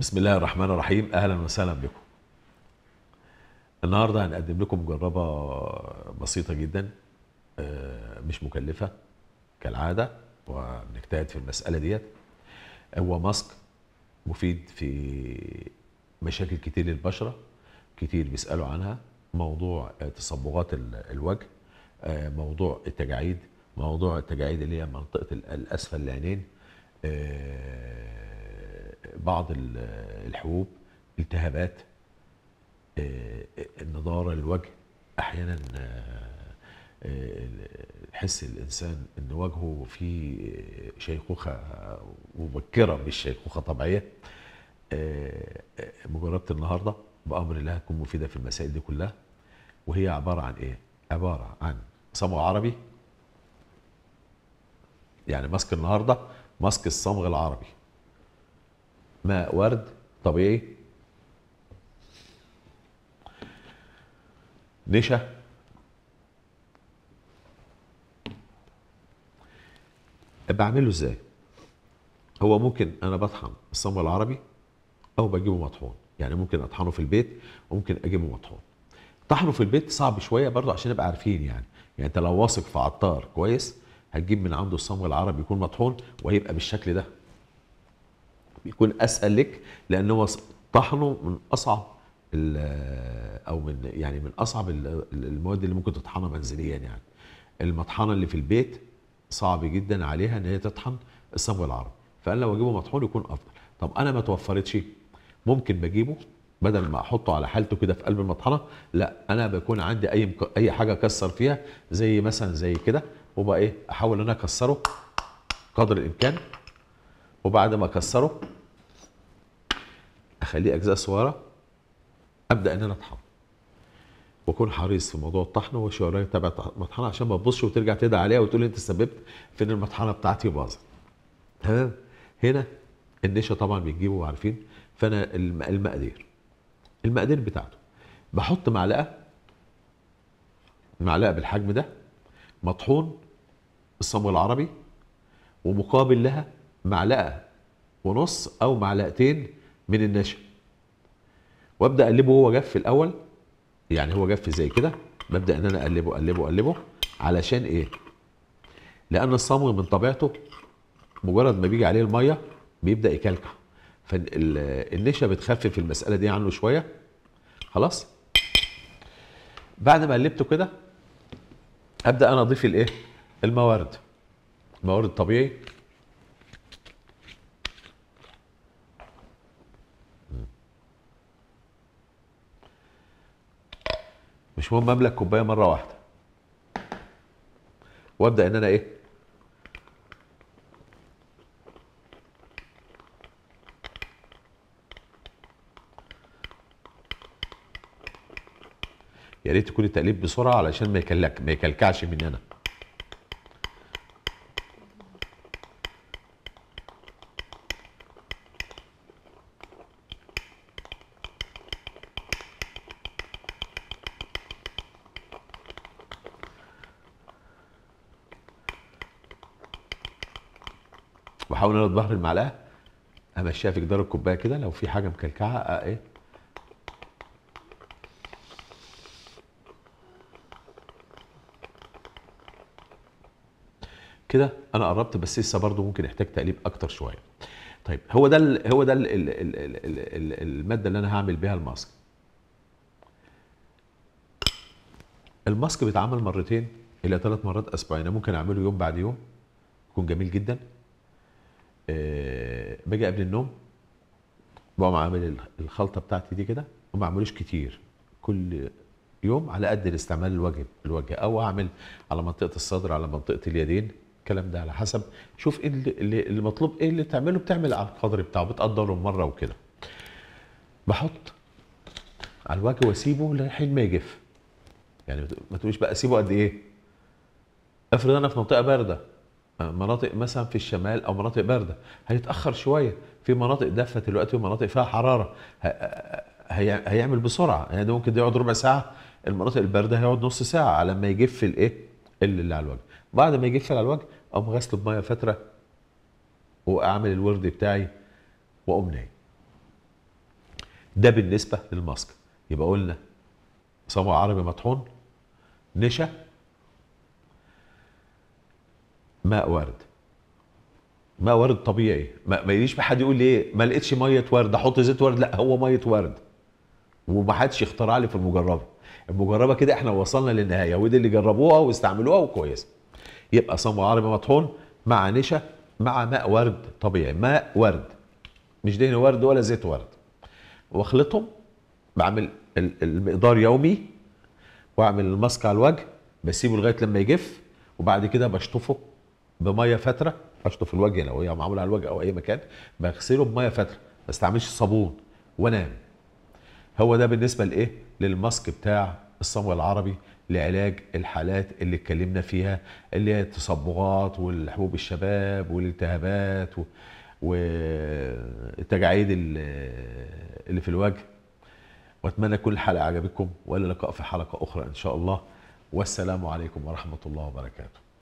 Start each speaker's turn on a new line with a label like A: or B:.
A: بسم الله الرحمن الرحيم اهلا وسهلا بكم النهارده هنقدم لكم مجربه بسيطه جدا آه، مش مكلفه كالعاده وبنجتهد في المساله ديت هو ماسك مفيد في مشاكل كتير للبشره كتير بيسالوا عنها موضوع تصبغات الوجه آه، موضوع التجاعيد موضوع التجاعيد اللي هي منطقه الاسفل العينين آه، بعض الحبوب التهابات آه، النضارة الوجه أحيانا آه، حس الإنسان أن وجهه فيه شيخوخة مبكرة مش شيخوخة طبيعية آه، مجربت النهاردة بأمر الله هتكون مفيدة في المسائل دي كلها وهي عبارة عن إيه؟ عبارة عن صمغ عربي يعني ماسك النهارده ماسك الصمغ العربي ماء ورد طبيعي نشا بعمله ازاي هو ممكن انا بطحن الصمغ العربي او بجيبه مطحون يعني ممكن اطحنه في البيت وممكن اجيبه مطحون طحنه في البيت صعب شويه برضه عشان نبقى عارفين يعني يعني انت لو واثق في عطار كويس هتجيب من عنده الصمغ العربي يكون مطحون وهيبقى بالشكل ده بيكون اسهل لك لان هو طحنه من اصعب او من يعني من اصعب المواد اللي ممكن تطحنها منزليا يعني المطحنه اللي في البيت صعب جدا عليها ان هي تطحن الصبغ العربي فانا لو اجيبه مطحون يكون افضل طب انا ما توفرتش ممكن بجيبه بدل ما احطه على حالته كده في قلب المطحنه لا انا بكون عندي اي مك... اي حاجه اكسر فيها زي مثلا زي كده وبقى ايه احاول ان انا اكسره قدر الامكان وبعد ما اكسره اخليه اجزاء صغيره ابدا ان انا اطحنه واكون حريص في موضوع الطحن الراجل تبع المطحنه عشان ما تبصش وترجع تدعي عليها وتقول انت سببت في ان المطحنه بتاعتي باظت تمام هنا النشا طبعا بيجيبه عارفين فانا المقادير المقادير بتاعته بحط معلقه معلقه بالحجم ده مطحون الصمغ العربي ومقابل لها معلقة ونص أو معلقتين من النشا وابدأ أقلبه وهو جاف في الأول يعني هو جاف زي كده ببدأ إن أنا أقلبه أقلبه أقلبه علشان إيه؟ لأن الصمغ من طبيعته مجرد ما بيجي عليه المية بيبدأ يكلكع فالنشا بتخفف المسألة دي عنه شوية خلاص بعد ما قلبته كده ابدا انا اضيف الايه الموارد موارد طبيعي مش مهم املك كوبايه مره واحده وابدا ان انا ايه يا ريت يكون التقليب بسرعه علشان ما يكلك ما يكلكعش مني انا واحاول انا بظهر المعلقه امشيها في جدار الكوبايه كده لو في حاجه مكلكعه آه، ايه كده انا قربت بس لسه برضه ممكن يحتاج تقليب اكتر شويه طيب هو ده هو ده الماده اللي انا هعمل بيها الماسك الماسك بيتعمل مرتين الى ثلاث مرات اسبوعيا ممكن اعمله يوم بعد يوم يكون جميل جدا باجي قبل النوم بقوم عامل الخلطه بتاعتي دي كده وما اعملوش كتير كل يوم على قد الاستعمال الواجب الوجه او اعمل على منطقه الصدر على منطقه اليدين الكلام ده على حسب شوف ايه اللي المطلوب ايه اللي تعمله بتعمل على القدر بتاعه بتقدره مره وكده بحط على الوجه واسيبه لحين ما يجف يعني ما تقوليش بقى اسيبه قد ايه افرض انا في منطقه بارده مناطق مثلا في الشمال او مناطق بارده هيتاخر شويه في مناطق دفه دلوقتي ومناطق فيها حراره هيعمل بسرعه يعني ده ممكن ده يقعد ربع ساعه المناطق البارده هيقعد نص ساعه على ما يجف الايه اللي على الوجه بعد ما يجف على الوجه اقوم غسله بميه فتره واعمل الورد بتاعي واقوم نايم ده بالنسبه للماسك يبقى قلنا صمغ عربي مطحون نشا ماء ورد ماء ورد طبيعي ما, ما يجيش حد يقول لي ايه ما لقيتش ميه ورد احط زيت ورد لا هو ميه ورد ومحدش اخترع لي في المجربه المجربه كده احنا وصلنا للنهايه ودي اللي جربوها واستعملوها وكويسه يبقى صم عربي مطحون مع نشا مع ماء ورد طبيعي ماء ورد مش دهن ورد ولا زيت ورد واخلطهم بعمل المقدار يومي واعمل الماسك على الوجه بسيبه لغايه لما يجف وبعد كده بشطفه بميه فتره اشطف الوجه لو هي معموله على الوجه او اي مكان بغسله بميه فتره ما استعملش صابون وانام هو ده بالنسبه لايه للماسك بتاع الصمغ العربي لعلاج الحالات اللي اتكلمنا فيها اللي هي التصبغات والحبوب الشباب والالتهابات و... والتجاعيد اللي في الوجه واتمنى كل حلقه عجبتكم والى لقاء في حلقه اخرى ان شاء الله والسلام عليكم ورحمه الله وبركاته